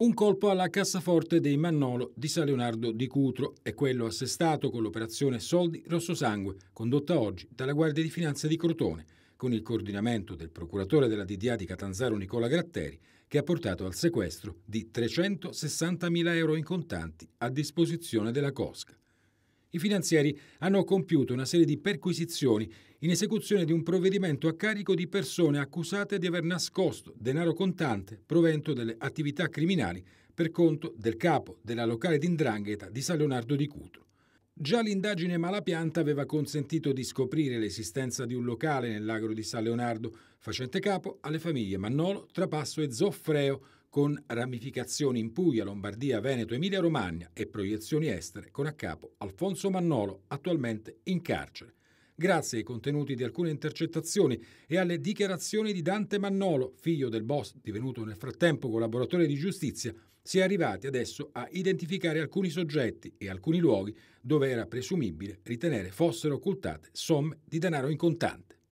Un colpo alla cassaforte dei Mannolo di San Leonardo di Cutro e quello assestato con l'operazione Soldi Rosso Sangue, condotta oggi dalla Guardia di Finanza di Crotone, con il coordinamento del procuratore della DDA di Catanzaro Nicola Gratteri, che ha portato al sequestro di 360.000 euro in contanti a disposizione della Cosca i finanzieri hanno compiuto una serie di perquisizioni in esecuzione di un provvedimento a carico di persone accusate di aver nascosto denaro contante provento delle attività criminali per conto del capo della locale d'indrangheta di San Leonardo di Cutro. Già l'indagine Malapianta aveva consentito di scoprire l'esistenza di un locale nell'agro di San Leonardo, facente capo alle famiglie Mannolo, Trapasso e Zoffreo, con ramificazioni in Puglia, Lombardia, Veneto, Emilia-Romagna e proiezioni estere con a capo Alfonso Mannolo, attualmente in carcere. Grazie ai contenuti di alcune intercettazioni e alle dichiarazioni di Dante Mannolo, figlio del boss divenuto nel frattempo collaboratore di giustizia, si è arrivati adesso a identificare alcuni soggetti e alcuni luoghi dove era presumibile ritenere fossero occultate somme di denaro in contante.